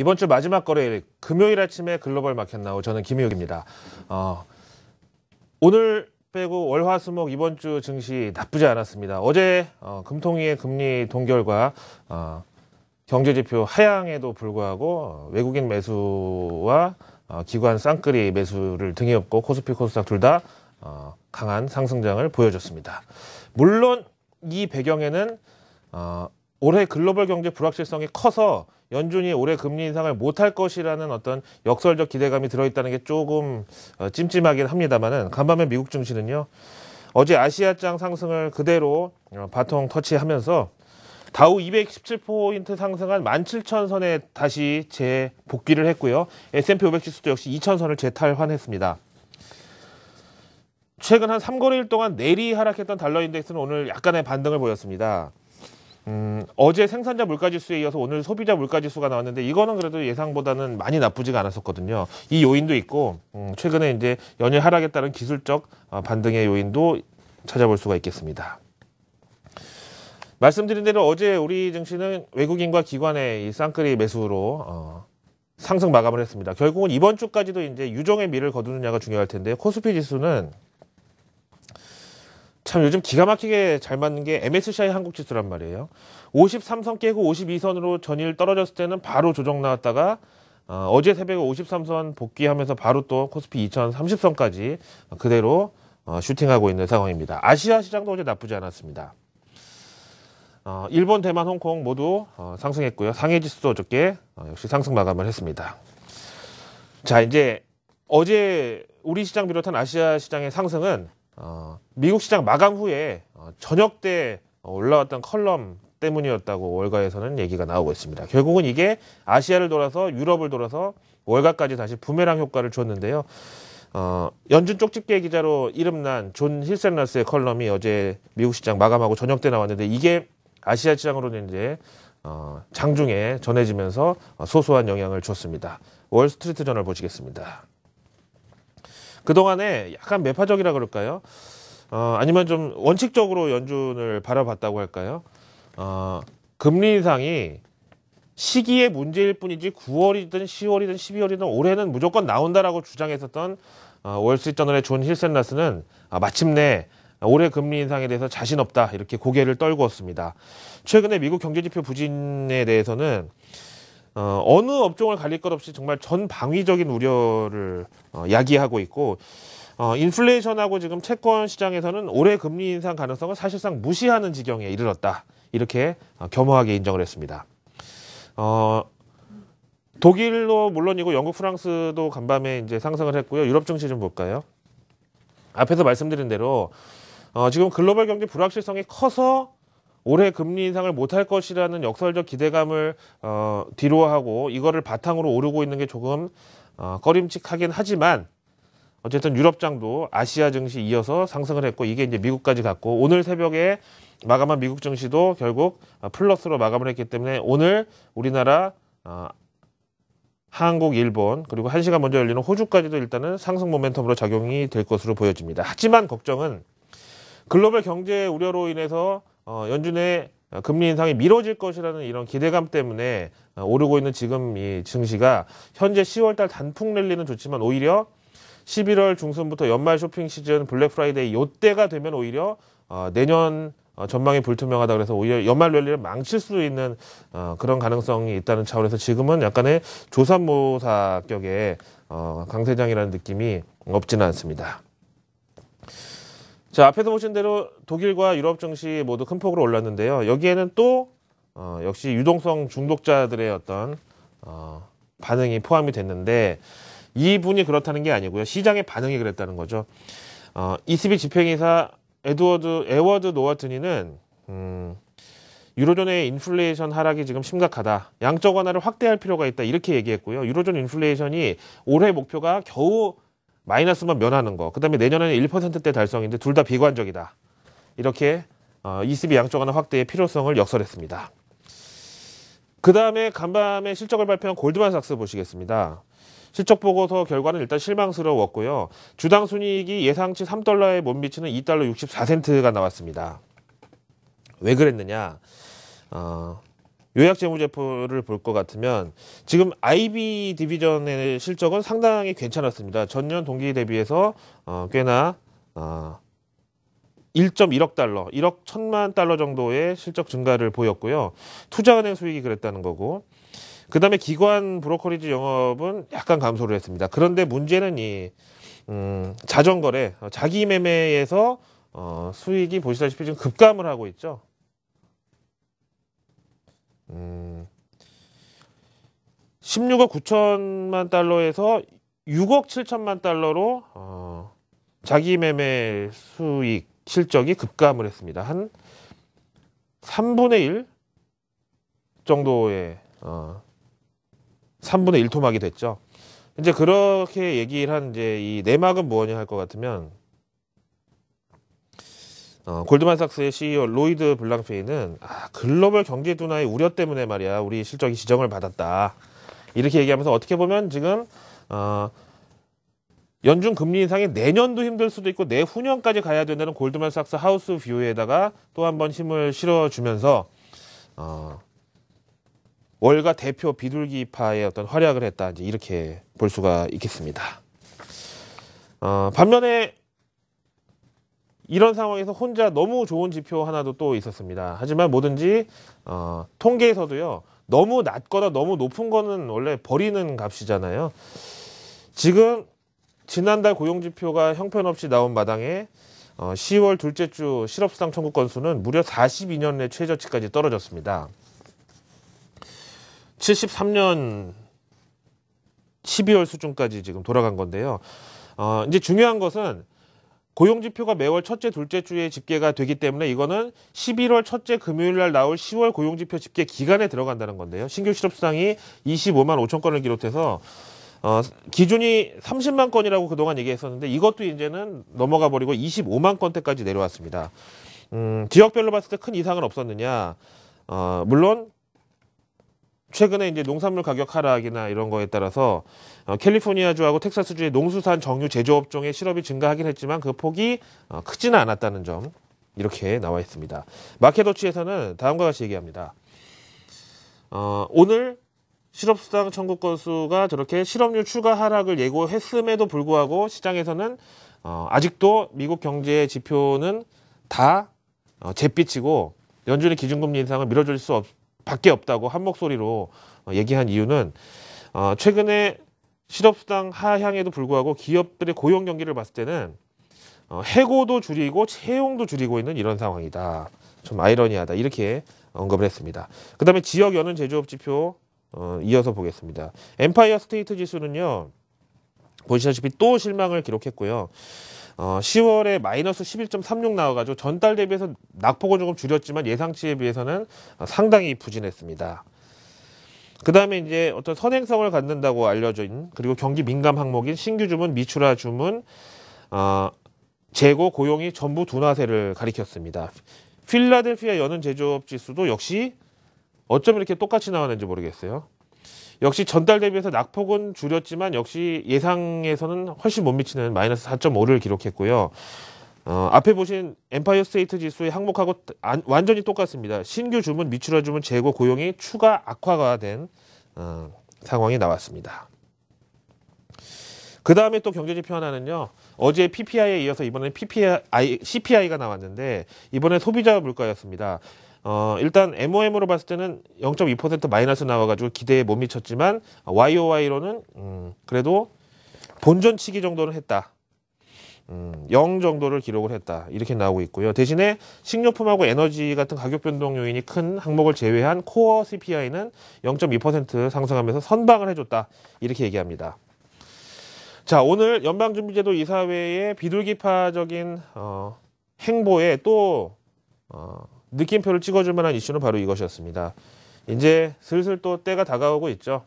이번 주 마지막 거래일 금요일 아침에 글로벌 마켓 나우 저는 김희욱입니다. 어, 오늘 빼고 월화수목 이번 주 증시 나쁘지 않았습니다. 어제 어, 금통위의 금리 동결과 어, 경제지표 하향에도 불구하고 어, 외국인 매수와 어, 기관 쌍끌이 매수를 등에 업고 코스피 코스닥 둘다 어, 강한 상승장을 보여줬습니다. 물론 이 배경에는 올해 글로벌 경제 불확실성이 커서 연준이 올해 금리 인상을 못할 것이라는 어떤 역설적 기대감이 들어있다는 게 조금 어, 찜찜하긴 합니다만은 간밤에 미국 증시는요 어제 아시아장 상승을 그대로 어, 바통 터치하면서 다우 217포인트 상승한 17,000선에 다시 재복귀를 했고요. S&P 500 지수도 역시 2,000선을 재탈환했습니다. 최근 한 3거래일 동안 내리 하락했던 달러 인덱스는 오늘 약간의 반등을 보였습니다. 음, 어제 생산자 물가지수에 이어서 오늘 소비자 물가지수가 나왔는데 이거는 그래도 예상보다는 많이 나쁘지가 않았었거든요. 이 요인도 있고 음, 최근에 이제 연일 하락에 따른 기술적 어, 반등의 요인도 찾아볼 수가 있겠습니다. 말씀드린 대로 어제 우리 증시는 외국인과 기관의 이 쌍끌이 매수로 어, 상승 마감을 했습니다. 결국은 이번 주까지도 이제 유종의 미를 거두느냐가 중요할 텐데 코스피 지수는 참 요즘 기가 막히게 잘 맞는 게 MSCI 한국 지수란 말이에요. 53선 깨고 52선으로 전일 떨어졌을 때는 바로 조정 나왔다가 어, 제 새벽에 53선 복귀하면서 바로 또 코스피 2030선까지 그대로 어, 슈팅하고 있는 상황입니다. 아시아 시장도 어제 나쁘지 않았습니다. 어, 일본, 대만, 홍콩 모두 어, 상승했고요. 상해 지수도 어저께 어, 역시 상승 마감을 했습니다. 자 이제 어제 우리 시장 비롯한 아시아 시장의 상승은 어, 미국 시장 마감 후에 어, 저녁 때 올라왔던 컬럼 때문이었다고 월가에서는 얘기가 나오고 있습니다. 결국은 이게 아시아를 돌아서 유럽을 돌아서 월가까지 다시 부메랑 효과를 줬는데요. 어, 연준 쪽집게 기자로 이름난 존 힐셀러스의 컬럼이 어제 미국 시장 마감하고 저녁 때 나왔는데 이게 아시아 시장으로는 이제 어, 장중에 전해지면서 소소한 영향을 줬습니다. 월스트리트 저널 보시겠습니다. 그동안에 약간 매파적이라 그럴까요? 어, 아니면 좀 원칙적으로 연준을 바라봤다고 할까요? 어, 금리 인상이 시기의 문제일 뿐이지 9월이든 10월이든 12월이든 올해는 무조건 나온다라고 주장했었던 어, 월스트리트저널의 존 힐센라스는 아, 마침내 올해 금리 인상에 대해서 자신 없다 이렇게 고개를 떨구었습니다. 최근에 미국 경제지표 부진에 대해서는 어, 어느 업종을 갈릴 것 없이 정말 전방위적인 우려를 어, 야기하고 있고 어, 인플레이션하고 지금 채권 시장에서는 올해 금리 인상 가능성을 사실상 무시하는 지경에 이르렀다 이렇게 어, 겸허하게 인정을 했습니다. 어, 독일도 물론이고 영국, 프랑스도 간밤에 이제 상승을 했고요. 유럽 증시 좀 볼까요? 앞에서 말씀드린 대로 어, 지금 글로벌 경제 불확실성이 커서 올해 금리 인상을 못할 것이라는 역설적 기대감을 어, 뒤로하고 이거를 바탕으로 오르고 있는 게 조금 어, 꺼림칙하긴 하지만 어쨌든 유럽장도 아시아 증시 이어서 상승을 했고 이게 이제 미국까지 갔고 오늘 새벽에 마감한 미국 증시도 결국 어, 플러스로 마감을 했기 때문에 오늘 우리나라 어, 한국, 일본 그리고 한 시간 먼저 열리는 호주까지도 일단은 상승 모멘텀으로 작용이 될 것으로 보여집니다. 하지만 걱정은 글로벌 경제 우려로 인해서 어, 연준의 금리 인상이 미뤄질 것이라는 이런 기대감 때문에 어, 오르고 있는 지금 이 증시가 현재 10월달 단풍 랠리는 좋지만 오히려 11월 중순부터 연말 쇼핑 시즌 블랙 프라이데이 요때가 되면 오히려 어, 내년 어, 전망이 불투명하다 그래서 오히려 연말 랠리를 망칠 수 있는 그런 가능성이 있다는 차원에서 지금은 약간의 조산모사격의 강세장이라는 느낌이 없지는 않습니다. 자, 앞에서 보신 대로 독일과 유럽 증시 모두 큰 폭으로 올랐는데요. 여기에는 또 어, 역시 유동성 중독자들의 어떤 어, 반응이 포함이 됐는데 이분이 그렇다는 게 아니고요. 시장의 반응이 그랬다는 거죠. 어, ECB 집행이사 에드워드 에워드 노어트니는 음, 유로존의 인플레이션 하락이 지금 심각하다. 양적 완화를 확대할 필요가 있다. 이렇게 얘기했고요. 유로존 인플레이션이 올해 목표가 겨우 마이너스만 면하는 거. 그 다음에 내년에는 1%대 달성인데 둘 다 비관적이다. 이렇게 어, ECB 양적 완화 확대의 필요성을 역설했습니다. 그 다음에 간밤에 실적을 발표한 골드만삭스 보시겠습니다. 실적 보고서 결과는 일단 실망스러웠고요. 주당 순이익이 예상치 3달러에 못 미치는 2달러 64센트가 나왔습니다. 왜 그랬느냐? 어, 요약 재무제표를 볼 것 같으면 지금 IB 디비전의 실적은 상당히 괜찮았습니다. 전년 동기 대비해서 어, 꽤나 어, 1.1억 달러, 1억 1 천만 달러 정도의 실적 증가를 보였고요. 투자은행 수익이 그랬다는 거고. 그 다음에 기관 브로커리지 영업은 약간 감소를 했습니다. 그런데 문제는 이, 음, 자전거래, 어, 자기 매매에서, 어, 수익이 보시다시피 지금 급감을 하고 있죠. 음, 16억 9천만 달러에서 6억 7천만 달러로 어, 자기 매매 수익 실적이 급감을 했습니다. 한 3분의 1 정도의 어, 3분의 1 토막이 됐죠. 이제 그렇게 얘기를 한 이제 이 내막은 무엇이할 것 같으면 어, 골드만삭스의 CEO 로이드 블랑페이는 아, 글로벌 경제 둔화의 우려 때문에 말이야 우리 실적이 지정을 받았다 이렇게 얘기하면서 어떻게 보면 지금 어, 연중 금리 인상이 내년도 힘들 수도 있고 내후년까지 가야 된다는 골드만삭스 하우스 뷰에다가 또 한 번 힘을 실어주면서 어, 월가 대표 비둘기파의 어떤 활약을 했다 이제 이렇게 볼 수가 있겠습니다. 어, 반면에 이런 상황에서 혼자 너무 좋은 지표 하나도 또 있었습니다. 하지만 뭐든지 어, 통계에서도요. 너무 낮거나 너무 높은 거는 원래 버리는 값이잖아요. 지금 지난달 고용지표가 형편없이 나온 마당에 어, 10월 둘째 주 실업수당 청구 건수는 무려 42년 내 최저치까지 떨어졌습니다. 73년 12월 수준까지 지금 돌아간 건데요. 어, 이제 중요한 것은 고용 지표가 매월 첫째, 둘째 주에 집계가 되기 때문에 이거는 11월 첫째 금요일 날 나올 10월 고용 지표 집계 기간에 들어간다는 건데요. 신규 실업 수당이 25만 5천 건을 기록해서 어, 기준이 30만 건이라고 그동안 얘기했었는데 이것도 이제는 넘어가 버리고 25만 건대까지 내려왔습니다. 음, 지역별로 봤을 때 큰 이상은 없었느냐? 어, 물론 최근에 이제 농산물 가격 하락이나 이런 거에 따라서 어, 캘리포니아주하고 텍사스주의 농수산 정유 제조업종의 실업이 증가하긴 했지만 그 폭이 어, 크지는 않았다는 점 이렇게 나와 있습니다. 마켓워치에서는 다음과 같이 얘기합니다. 어, 오늘 실업수당 청구 건수가 저렇게 실업률 추가 하락을 예고했음에도 불구하고 시장에서는 어, 아직도 미국 경제 지표는 다 어, 잿빛이고 연준의 기준금리 인상을 밀어줄 수 없, 밖에 없다고 한 목소리로 어, 얘기한 이유는 어, 최근에 실업수당 하향에도 불구하고 기업들의 고용 경기를 봤을 때는 어, 해고도 줄이고 채용도 줄이고 있는 이런 상황이다. 좀 아이러니하다 이렇게 언급을 했습니다. 그 다음에 지역 여는 제조업 지표 이어서 보겠습니다. 엠파이어 스테이트 지수는요 보시다시피 또 실망을 기록했고요. 어, 10월에 마이너스 11.36 나와가지고 전달 대비해서 낙폭은 조금 줄였지만 예상치에 비해서는 어, 상당히 부진했습니다. 그 다음에 이제 어떤 선행성을 갖는다고 알려져 있는 그리고 경기 민감 항목인 신규 주문, 미출하 주문, 어, 재고, 고용이 전부 둔화세를 가리켰습니다. 필라델피아 여는 제조업 지수도 역시 어쩜 이렇게 똑같이 나왔는지 모르겠어요. 역시 전달 대비해서 낙폭은 줄였지만 역시 예상에서는 훨씬 못 미치는 마이너스 4.5를 기록했고요. 어, 앞에 보신 엠파이어 스테이트 지수의 항목하고 안, 완전히 똑같습니다. 신규 주문, 미출하 주문, 재고, 고용이 추가 악화가 된 어, 상황이 나왔습니다. 그 다음에 또 경제지표 하나는요. 어제 PPI에 이어서 이번에 PPI, CPI가 나왔는데 이번에 소비자 물가였습니다. 어, 일단 MOM으로 봤을 때는 0.2% 마이너스 나와가지고 기대에 못 미쳤지만 YOY로는 음, 그래도 본전 치기 정도는 했다. 0 음, 정도를 기록을 했다. 이렇게 나오고 있고요. 대신에 식료품하고 에너지 같은 가격 변동 요인이 큰 항목을 제외한 코어 CPI는 0.2% 상승하면서 선방을 해줬다. 이렇게 얘기합니다. 자, 오늘 연방준비제도 이사회의 비둘기파적인 어, 행보에 또 어, 느낌표를 찍어줄 만한 이슈는 바로 이것이었습니다. 이제 슬슬 또 때가 다가오고 있죠.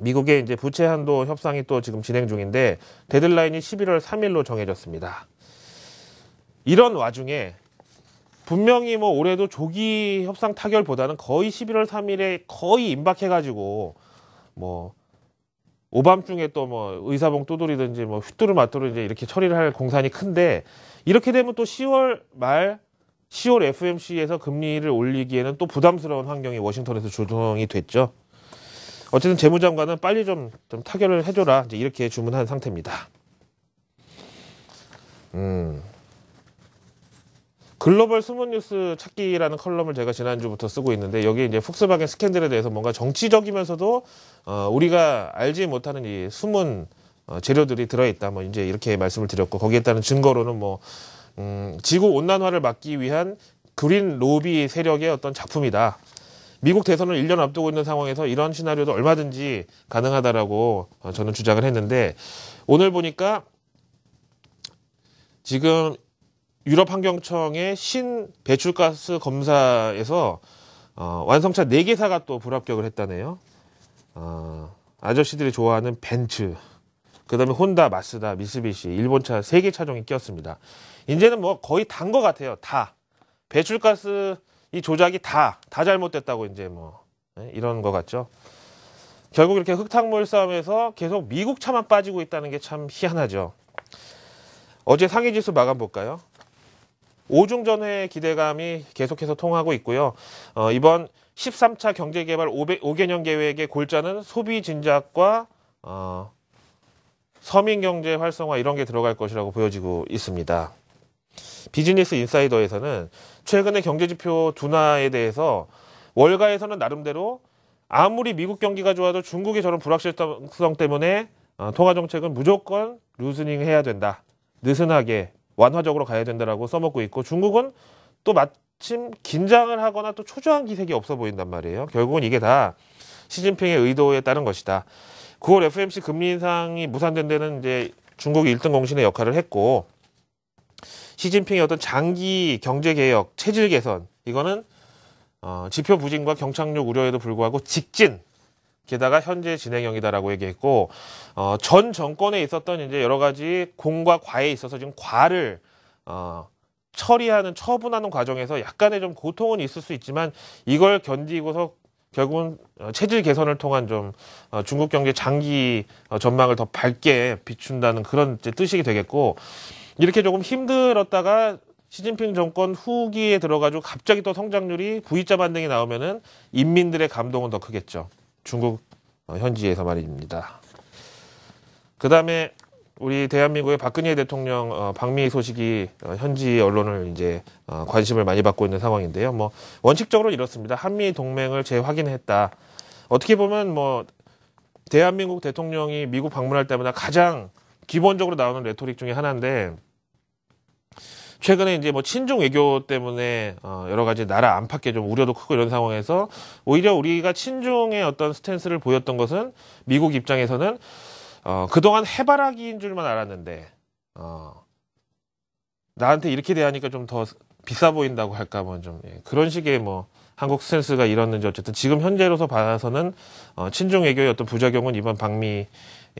미국의 이제 부채 한도 협상이 또 지금 진행 중인데 데드라인이 11월 3일로 정해졌습니다. 이런 와중에 분명히 뭐 올해도 조기 협상 타결보다는 거의 11월 3일에 거의 임박해가지고 뭐 오밤중에 또 뭐 의사봉 두드리든지 뭐 휘뚜루 마뚜루 이제 이렇게 처리를 할 공산이 큰데 이렇게 되면 또 10월 말 10월 FMC에서 금리를 올리기에는 또 부담스러운 환경이 워싱턴에서 조정이 됐죠. 어쨌든 재무장관은 빨리 좀, 좀 타결을 해줘라 이제 이렇게 주문한 상태입니다. 음. 글로벌 숨은 뉴스 찾기라는 컬럼을 제가 지난주부터 쓰고 있는데 여기 이제 폭스바겐 스캔들에 대해서 뭔가 정치적이면서도 어, 우리가 알지 못하는 이 숨은 어, 재료들이 들어있다. 뭐 이제 이렇게 말씀을 드렸고 거기에 따른 증거로는 뭐 음, 지구 온난화를 막기 위한 그린 로비 세력의 어떤 작품이다. 미국 대선을 1년 앞두고 있는 상황에서 이런 시나리오도 얼마든지 가능하다라고 어, 저는 주장을 했는데 오늘 보니까 지금 유럽 환경청의 신 배출가스 검사에서 어, 완성차 4개사가 또 불합격을 했다네요. 어, 아저씨들이 좋아하는 벤츠. 그다음에 혼다, 마스다, 미쓰비시 일본 차 세 개 차종이 끼었습니다. 이제는 뭐 거의 단 것 같아요. 다 배출가스 이 조작이 다 다 잘못됐다고 이제 뭐 예? 이런 것 같죠. 결국 이렇게 흙탕물 싸움에서 계속 미국 차만 빠지고 있다는 게 참 희한하죠. 어제 상위 지수 마감 볼까요? 오중전회 기대감이 계속해서 통하고 있고요. 어, 이번 13차 경제개발 5개년 계획의 골자는 소비 진작과 어, 서민 경제 활성화 이런 게 들어갈 것이라고 보여지고 있습니다. 비즈니스 인사이더에서는 최근의 경제 지표 둔화에 대해서 월가에서는 나름대로 아무리 미국 경기가 좋아도 중국의 저런 불확실성 때문에 어, 통화 정책은 무조건 루스닝 해야 된다. 느슨하게 완화적으로 가야 된다라고 써먹고 있고 중국은 또 마침 긴장을 하거나 또 초조한 기색이 없어 보인단 말이에요. 결국은 이게 다 시진핑의 의도에 따른 것이다. 9월 FMC 금리 인상이 무산된 데는 이제 중국이 1등 공신의 역할을 했고 시진핑의 어떤 장기 경제 개혁, 체질 개선 이거는 어, 지표 부진과 경착륙 우려에도 불구하고 직진 게다가 현재 진행형이다라고 얘기했고 어, 전 정권에 있었던 이제 여러 가지 공과 과에 있어서 지금 과를 어, 처리하는 처분하는 과정에서 약간의 좀 고통은 있을 수 있지만 이걸 견디고서 결국은 어, 체질 개선을 통한 좀 어, 중국 경제 장기 어, 전망을 더 밝게 비춘다는 그런 뜻이 되겠고 이렇게 조금 힘들었다가 시진핑 정권 후기에 들어가지고 갑자기 또 성장률이 V자 반등이 나오면은 인민들의 감동은 더 크겠죠. 중국 현지에서 말입니다. 그 다음에 우리 대한민국의 박근혜 대통령 어, 방미 소식이 어, 현지 언론을 이제 어, 관심을 많이 받고 있는 상황인데요. 뭐 원칙적으로 이렇습니다. 한미 동맹을 재확인했다. 어떻게 보면 뭐 대한민국 대통령이 미국 방문할 때마다 가장 기본적으로 나오는 레토릭 중에 하나인데 최근에 이제 뭐 친중 외교 때문에 어, 여러 가지 나라 안팎에 좀 우려도 크고 이런 상황에서 오히려 우리가 친중의 어떤 스탠스를 보였던 것은 미국 입장에서는 어, 그동안 해바라기인 줄만 알았는데 어, 나한테 이렇게 대하니까 좀 더 비싸 보인다고 할까 뭐좀 예, 그런 식의 뭐 한국 스탠스가 이뤘는지 어쨌든 지금 현재로서 봐서는 어, 친중 외교의 어떤 부작용은 이번 방미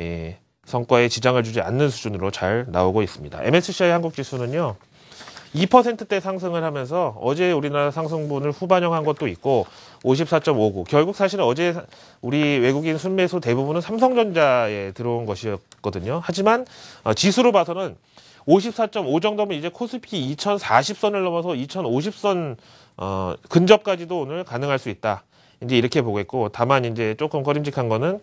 예, 성과에 지장을 주지 않는 수준으로 잘 나오고 있습니다. MSCI 한국 지수는요. 2%대 상승을 하면서 어제 우리나라 상승분을 후반영한 것도 있고 54.59. 결국 사실 은 어제 우리 외국인 순매수 대부분은 삼성전자에 들어온 것이었거든요. 하지만 어, 지수로 봐서는 54.5 정도면 이제 코스피 2040선을 넘어서 2050선 어, 근접까지도 오늘 가능할 수 있다. 이제 이렇게 보겠고 다만 이제 조금 꺼림직한 거는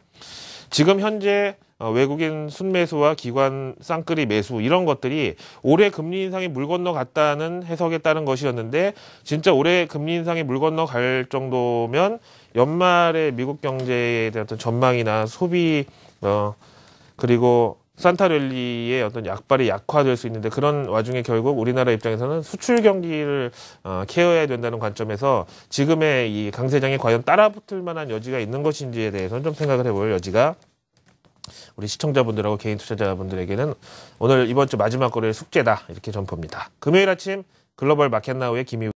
지금 현재 어, 외국인 순매수와 기관 쌍끌이 매수 이런 것들이 올해 금리 인상이 물 건너갔다는 해석에 따른 것이었는데 진짜 올해 금리 인상이 물 건너갈 정도면 연말에 미국 경제에 대한 어떤 전망이나 소비 어 그리고 산타랠리의 어떤 약발이 약화될 수 있는데 그런 와중에 결국 우리나라 입장에서는 수출 경기를 어, 케어해야 된다는 관점에서 지금의 이강세장이 과연 따라붙을 만한 여지가 있는 것인지에 대해서는 좀 생각을 해볼 여지가 우리 시청자분들하고 개인 투자자분들에게는 오늘 이번 주 마지막 거래의 숙제다 이렇게 점포입니다. 금요일 아침 글로벌 마켓나우의 김희